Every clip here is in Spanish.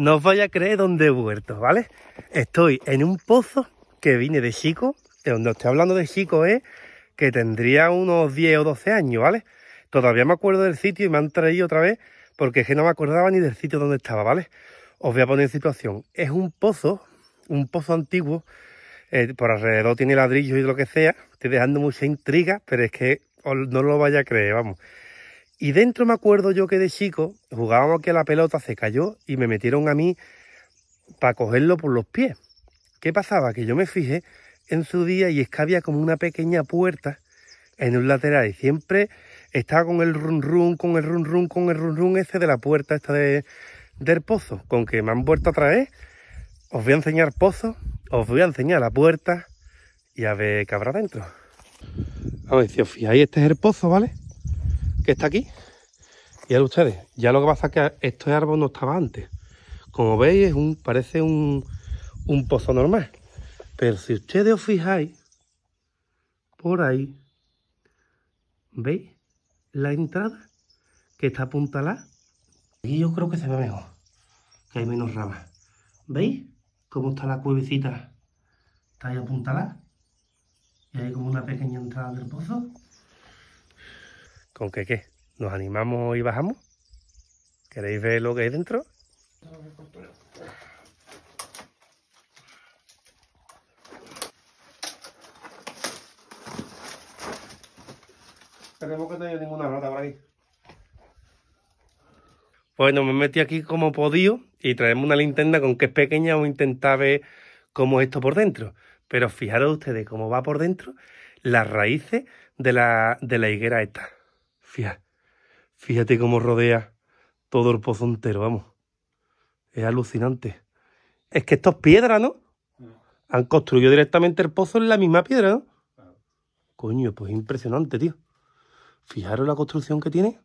No os vaya a creer dónde he vuelto, ¿vale? Estoy en un pozo que vine de chico, de donde estoy hablando de chico es que tendría unos 10 o 12 años, ¿vale? Todavía me acuerdo del sitio y me han traído otra vez porque es que no me acordaba ni del sitio donde estaba, ¿vale? Os voy a poner en situación. Es un pozo, un pozo antiguo, eh, por alrededor tiene ladrillos y lo que sea. Estoy dejando mucha intriga, pero es que no lo vaya a creer, vamos. Y dentro me acuerdo yo que de chico jugábamos que la pelota se cayó y me metieron a mí para cogerlo por los pies. ¿Qué pasaba? Que yo me fijé en su día y es que había como una pequeña puerta en un lateral y siempre estaba con el run run, con el run run, con el run run ese de la puerta esta de, del pozo, con que me han vuelto a traer. Os voy a enseñar pozo, os voy a enseñar la puerta y a ver qué habrá dentro. A ver, si os este es el pozo, ¿vale? está aquí. Y a ustedes, ya lo que pasa que este árbol no estaba antes. Como veis, es un, parece un, pozo normal. Pero si ustedes os fijáis, por ahí, ¿veis la entrada que está apuntalada? y yo creo que se ve mejor, que hay menos ramas. ¿Veis cómo está la cuevecita? Está ahí apuntalada. Y hay como una pequeña entrada del pozo. ¿Con qué qué? ¿Nos animamos y bajamos? ¿Queréis ver lo que hay dentro? Esperemos que no ninguna rata por ahí. Bueno, pues me metí aquí como podío y traemos una linterna con que es pequeña o intentar ver cómo es esto por dentro. Pero fijaros ustedes cómo va por dentro las raíces de la, de la higuera esta. Fíjate, cómo rodea todo el pozo entero, vamos. Es alucinante. Es que esto es piedra, ¿no? Ah. Han construido directamente el pozo en la misma piedra, ¿no? Ah. Coño, pues impresionante, tío. Fijaros la construcción que tiene.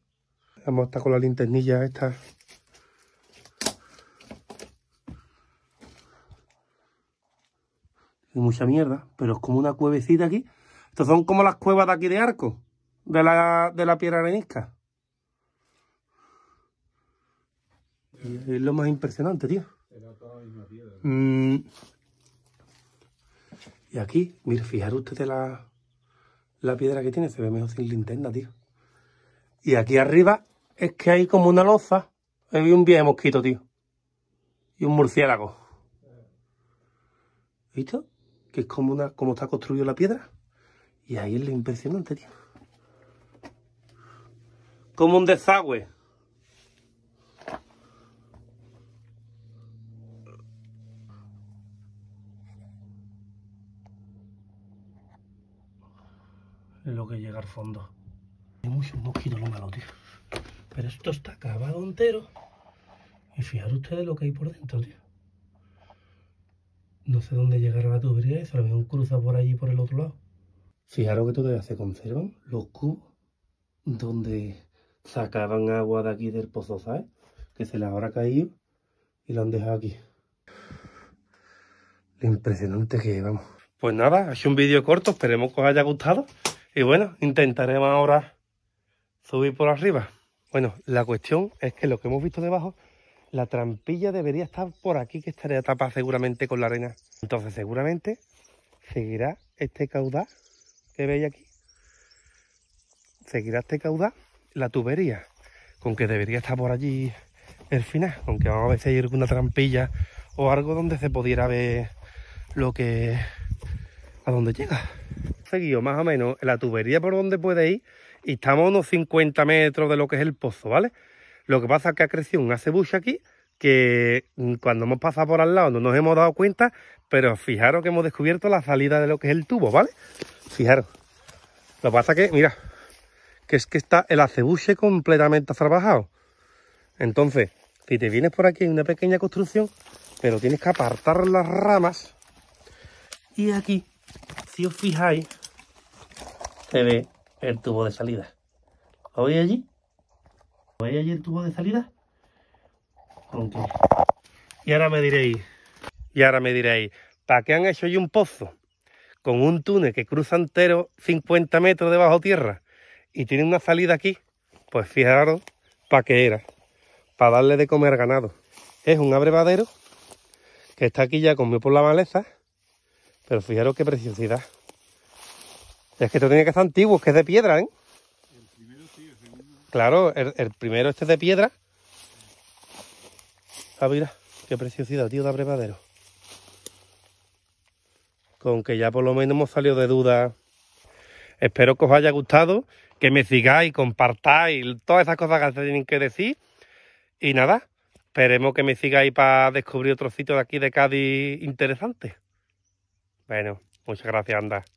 Vamos a estar con la linternilla esta. Hay mucha mierda, pero es como una cuevecita aquí. Estas son como las cuevas de aquí de Arco de la, de la piedra arenisca. Y es lo más impresionante, tío. Mm. Y aquí, mira, fijaros ustedes la, la piedra que tiene. Se ve mejor sin linterna, tío. Y aquí arriba es que hay como una loza. Hay un viejo mosquito, tío. Y un murciélago. ¿Visto? Que es como una como está construida la piedra. Y ahí es lo impresionante, tío como un desagüe. Es lo que llega al fondo. Hay muchos mosquitos lo malo, tío. Pero esto está acabado entero. Y fijaros ustedes lo que hay por dentro, tío. No sé dónde llegará la tubería y lo un cruza por allí por el otro lado. Fijaros que todavía se conservan los cubos donde sacaban agua de aquí del pozo, ¿sabes? Que se la habrá caído y la han dejado aquí. Lo impresionante que vamos. Pues nada, ha sido un vídeo corto, esperemos que os haya gustado. Y bueno, intentaremos ahora subir por arriba. Bueno, la cuestión es que lo que hemos visto debajo, la trampilla debería estar por aquí, que estaría tapada seguramente con la arena. Entonces seguramente seguirá este caudal que veis aquí. Seguirá este caudal la tubería, con que debería estar por allí el final, aunque a si hay alguna trampilla o algo donde se pudiera ver lo que... a dónde llega. Seguido más o menos la tubería por donde puede ir y estamos a unos 50 metros de lo que es el pozo, ¿vale? Lo que pasa es que ha crecido un acebush aquí que mm, cuando hemos pasado por al lado no nos hemos dado cuenta, pero fijaros que hemos descubierto la salida de lo que es el tubo, ¿vale? Fijaros. Lo que pasa es que, mira, que es que está el acebuche completamente trabajado. Entonces, si te vienes por aquí en una pequeña construcción, pero tienes que apartar las ramas. Y aquí, si os fijáis, se ve el tubo de salida. ¿Lo veis allí? ¿Lo veis allí el tubo de salida? Y ahora me diréis, y ahora me diréis, ¿para qué han hecho yo un pozo? Con un túnel que cruza entero 50 metros debajo tierra y tiene una salida aquí, pues fijaros para qué era, para darle de comer ganado. Es un abrevadero que está aquí ya comido por la maleza, pero fijaros qué preciosidad. Es que esto tiene que estar antiguo, que es de piedra, ¿eh? Claro, el, primero este es de piedra. Ah, mira, qué preciosidad, tío, de abrevadero. Con que ya por lo menos hemos salido de duda. Espero que os haya gustado que me sigáis, compartáis, todas esas cosas que se tienen que decir. Y nada, esperemos que me sigáis para descubrir otro sitio de aquí de Cádiz interesante. Bueno, muchas gracias, anda.